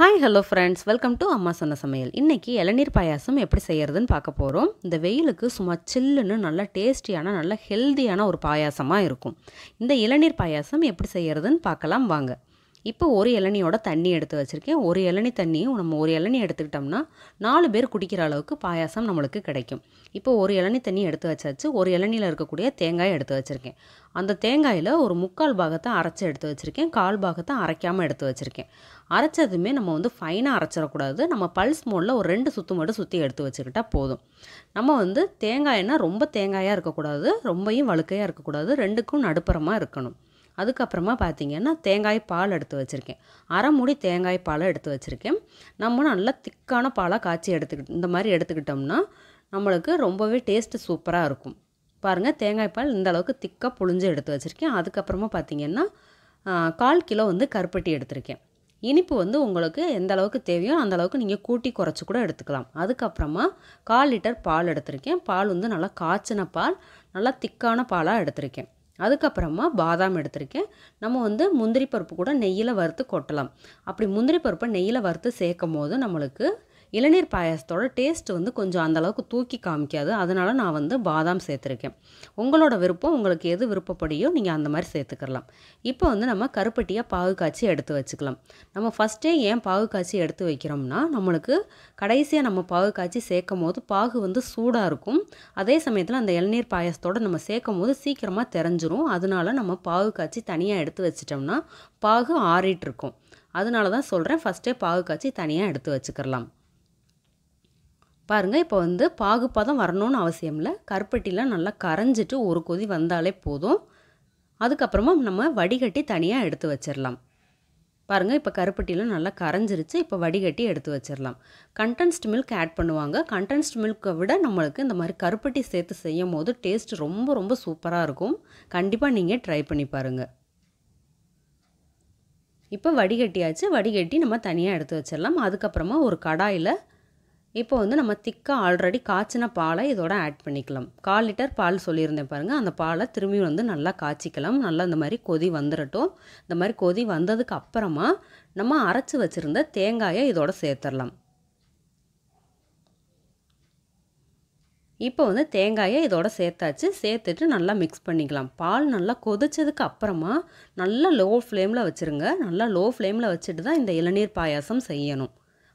hi hello friends welcome to Amma Sonna சமையல் இன்றைக்கி இளநீர் பாயாசம் எப்படி செய்கிறதுன்னு பார்க்க போகிறோம் இந்த வெயிலுக்கு சும்மா சில்லுன்னு நல்லா டேஸ்டியான நல்ல ஹெல்த்தியான ஒரு பாயாசமாக இருக்கும் இந்த இளநீர் பாயாசம் எப்படி செய்கிறதுன்னு பார்க்கலாம் வாங்க இப்போ ஒரு இளநியோட தண்ணி எடுத்து வச்சுருக்கேன் ஒரு இளநி தண்ணியும் நம்ம ஒரு இளநி எடுத்துக்கிட்டோம்னா நாலு பேர் குடிக்கிற அளவுக்கு பாயாசம் நம்மளுக்கு கிடைக்கும் இப்போ ஒரு இளநி தண்ணி எடுத்து வச்சாச்சு ஒரு இளநியில் இருக்கக்கூடிய தேங்காய் எடுத்து வச்சுருக்கேன் அந்த தேங்காயில் ஒரு முக்கால் பாகத்தை அரைச்சி எடுத்து வச்சுருக்கேன் கால் பாகத்தை அரைக்காமல் எடுத்து வச்சுருக்கேன் அரைச்சதுமே நம்ம வந்து ஃபைனாக அரைச்சிடக்கூடாது நம்ம பல்ஸ் மோடில் ஒரு ரெண்டு சுற்று மட்டும் சுற்றி எடுத்து வச்சுக்கிட்டால் போதும் நம்ம வந்து தேங்காய்னால் ரொம்ப தேங்காயாக இருக்கக்கூடாது ரொம்பையும் வழுக்கையாக இருக்கக்கூடாது ரெண்டுக்கும் நடுப்புறமாக இருக்கணும் அதுக்கப்புறமா பார்த்தீங்கன்னா தேங்காய் பால் எடுத்து வச்சுருக்கேன் அரை மூடி தேங்காய் பாலை எடுத்து வச்சுருக்கேன் நம்ம நல்லா திக்கான பாலாக காய்ச்சி எடுத்துக்கிட்டு இந்த மாதிரி எடுத்துக்கிட்டோம்னா நம்மளுக்கு ரொம்பவே டேஸ்ட்டு சூப்பராக இருக்கும் பாருங்கள் தேங்காய் பால் இந்த அளவுக்கு திக்காக புழிஞ்சு எடுத்து வச்சுருக்கேன் அதுக்கப்புறமா பார்த்திங்கன்னா கால் கிலோ வந்து கருப்பட்டி எடுத்திருக்கேன் இனிப்பு வந்து உங்களுக்கு எந்த அளவுக்கு தேவையோ அந்த அளவுக்கு நீங்கள் கூட்டி குறைச்சி கூட எடுத்துக்கலாம் அதுக்கப்புறமா கால் லிட்டர் பால் எடுத்திருக்கேன் பால் வந்து நல்லா காய்ச்சின பால் நல்லா திக்கான பாலாக எடுத்திருக்கேன் அதுக்கப்புறமா பாதாம் எடுத்திருக்கேன் நம்ம வந்து முந்திரி பருப்பு கூட நெய்யில் வறுத்து கொட்டலாம் அப்படி முந்திரி பருப்பை நெய்யில் வறுத்து சேர்க்கும் போது நம்மளுக்கு இளநீர் பாயாசத்தோட டேஸ்ட் வந்து கொஞ்சம் அந்தளவுக்கு தூக்கி காமிக்காது அதனால் நான் வந்து பாதாம் சேர்த்துருக்கேன் உங்களோட விருப்பம் உங்களுக்கு எது விருப்பப்படியோ நீங்கள் அந்த மாதிரி சேர்த்துக்கலாம் இப்போ வந்து நம்ம கருப்பட்டியாக பாகு காய்ச்சி எடுத்து வச்சுக்கலாம் நம்ம ஃபஸ்ட்டே ஏன் பாகு காய்ச்சி எடுத்து வைக்கிறோம்னா நம்மளுக்கு கடைசியாக நம்ம பாகு காய்ச்சி சேர்க்கும் போது பாகு வந்து சூடாக இருக்கும் அதே சமயத்தில் அந்த இளநீர் பாயாசத்தோடு நம்ம சேர்க்கும் போது சீக்கிரமாக தெரிஞ்சிரும் அதனால நம்ம பாகு காய்ச்சி தனியாக எடுத்து வச்சிட்டோம்னா பாகு ஆறிட்டு இருக்கும் அதனால தான் சொல்கிறேன் ஃபஸ்ட்டே பாகு காய்ச்சி தனியாக எடுத்து வச்சுக்கலாம் பாருங்கள் இப்போ வந்து பாகுப்பாதம் வரணும்னு அவசியம் இல்லை கருப்பட்டிலாம் நல்லா கரைஞ்சிட்டு ஒரு கொதி வந்தாலே போதும் அதுக்கப்புறமா நம்ம வடிகட்டி தனியாக எடுத்து வச்சிடலாம் பாருங்கள் இப்போ கருப்பட்டிலாம் நல்லா கரைஞ்சிருச்சு இப்போ வடிகட்டி எடுத்து வச்சிடலாம் கண்டன்ஸ்ட் மில்க் ஆட் பண்ணுவாங்க கண்டன்ஸ்ட் மில்க்கை விட நம்மளுக்கு இந்த மாதிரி கருப்பட்டி சேர்த்து செய்யும் போது டேஸ்ட் ரொம்ப ரொம்ப சூப்பராக இருக்கும் கண்டிப்பாக நீங்கள் ட்ரை பண்ணி பாருங்கள் இப்போ வடிகட்டியாச்சு வடிகட்டி நம்ம தனியாக எடுத்து வச்சிடலாம் அதுக்கப்புறமா ஒரு கடாயில் இப்போ வந்து நம்ம திக்காக ஆல்ரெடி காய்ச்சின பாலை இதோட ஆட் பண்ணிக்கலாம் கால் லிட்டர் பால் சொல்லியிருந்தேன் பாருங்கள் அந்த பாலை திரும்பி வந்து நல்லா காய்ச்சிக்கலாம் நல்லா இந்த மாதிரி கொதி வந்துடட்டும் இந்த மாதிரி கொதி வந்ததுக்கு அப்புறமா நம்ம அரைச்சி வச்சுருந்த தேங்காயை இதோட சேர்த்துடலாம் இப்போ வந்து தேங்காயை இதோட சேர்த்தாச்சு சேர்த்துட்டு நல்லா மிக்ஸ் பண்ணிக்கலாம் பால் நல்லா கொதிச்சதுக்கு அப்புறமா நல்லா லோ ஃப்ளேமில் வச்சுருங்க நல்லா லோ ஃப்ளேமில் வச்சுட்டு தான் இந்த இளநீர் பாயாசம் செய்யணும்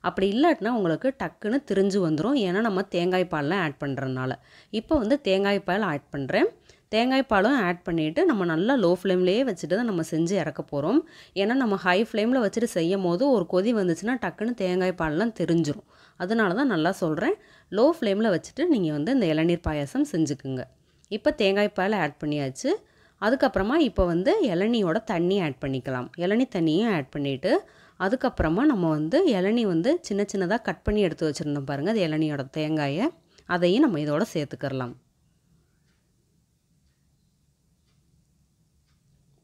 அப்படி இல்லாட்டினா உங்களுக்கு டக்குன்னு திரிஞ்சு வந்துடும் ஏன்னா நம்ம தேங்காய் பால்லாம் ஆட் பண்ணுறதுனால இப்போ வந்து தேங்காய் பால் ஆட் பண்ணுறேன் தேங்காய் பாலும் ஆட் பண்ணிவிட்டு நம்ம நல்லா லோ ஃப்ளேம்லேயே வச்சுட்டு தான் நம்ம செஞ்சு இறக்க போகிறோம் ஏன்னா நம்ம ஹை ஃப்ளேமில் வச்சுட்டு செய்யும் போது ஒரு கொதி வந்துச்சுன்னா டக்குன்னு தேங்காய் பால்லாம் தெரிஞ்சிடும் அதனால தான் நல்லா சொல்கிறேன் லோ ஃப்ளேமில் வச்சுட்டு நீங்கள் வந்து இந்த இளநீர் பாயாசம் செஞ்சுக்குங்க இப்போ தேங்காய் பால் ஆட் பண்ணியாச்சு அதுக்கப்புறமா இப்போ வந்து இளநியோட தண்ணி ஆட் பண்ணிக்கலாம் இளநி தண்ணியும் ஆட் பண்ணிவிட்டு அதுக்கப்புறமா நம்ம வந்து இளநி வந்து சின்ன சின்னதாக கட் பண்ணி எடுத்து வச்சுருந்தோம் பாருங்கள் அது இளநியோட தேங்காயை அதையும் நம்ம இதோட சேர்த்துக்கிறலாம்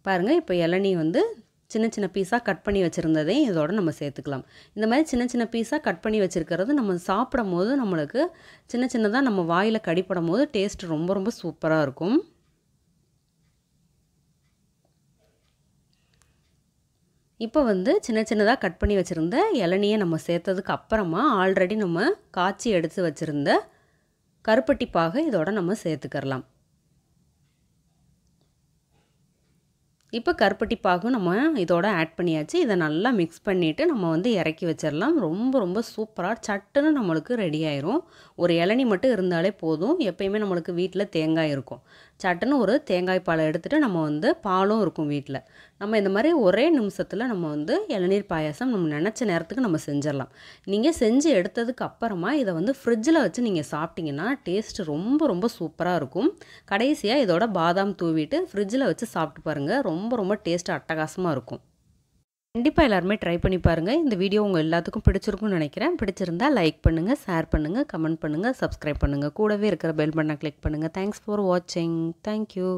பாருங்கள் இப்போ இளநி வந்து சின்ன சின்ன பீஸாக கட் பண்ணி வச்சுருந்ததையும் இதோடு நம்ம சேர்த்துக்கலாம் இந்த மாதிரி சின்ன சின்ன பீஸாக கட் பண்ணி வச்சுருக்கிறது நம்ம சாப்பிடும் போது நம்மளுக்கு சின்ன சின்னதாக நம்ம வாயில் கடிப்படும் போது டேஸ்ட் ரொம்ப ரொம்ப சூப்பராக இருக்கும் இப்போ வந்து சின்ன சின்னதாக கட் பண்ணி வச்சுருந்த இளநியை நம்ம சேர்த்ததுக்கு அப்புறமா ஆல்ரெடி நம்ம காய்ச்சி எடுத்து வச்சுருந்த கருப்பட்டி பாகை இதோட நம்ம சேர்த்துக்கிறலாம் இப்போ கருப்பட்டி பாகும் நம்ம இதோட ஆட் பண்ணியாச்சு இதை நல்லா மிக்ஸ் பண்ணிவிட்டு நம்ம வந்து இறக்கி வச்சிடலாம் ரொம்ப ரொம்ப சூப்பராக சட்டுன்னு நம்மளுக்கு ரெடி ஆயிரும் ஒரு இளநி மட்டும் இருந்தாலே போதும் எப்பயுமே நம்மளுக்கு வீட்டில் தேங்காய் இருக்கும் சட்டுன்னு ஒரு தேங்காய் பாலை எடுத்துகிட்டு நம்ம வந்து பாலும் இருக்கும் வீட்டில் நம்ம இந்த மாதிரி ஒரே நிமிஷத்தில் நம்ம வந்து இளநீர் பாயாசம் நம்ம நினச்ச நேரத்துக்கு நம்ம செஞ்சிடலாம் நீங்கள் செஞ்சு எடுத்ததுக்கு அப்புறமா இதை வந்து ஃப்ரிட்ஜில் வச்சு நீங்கள் சாப்பிட்டிங்கன்னா டேஸ்ட் ரொம்ப ரொம்ப சூப்பராக இருக்கும் கடைசியாக இதோட பாதாம் தூவிட்டு ஃப்ரிட்ஜில் வச்சு சாப்பிட்டு பாருங்கள் ரொம்ப ரொம்ப டேஸ்ட் அட்டகாசமாக இருக்கும் கண்டிப்பாக எல்லாருமே ட்ரை பண்ணி பாருங்கள் இந்த வீடியோ உங்கள் எல்லாத்துக்கும் பிடிச்சிருக்கும்னு நினைக்கிறேன் பிடிச்சிருந்தால் லைக் பண்ணுங்கள் ஷேர் பண்ணுங்கள் கமெண்ட் பண்ணுங்கள் சப்ஸ்கிரைப் பண்ணுங்கள் கூடவே இருக்கிற பெல் பட்டனை கிளிக் பண்ணுங்கள் தேங்க்ஸ் ஃபார் வாட்சிங் தேங்க்யூ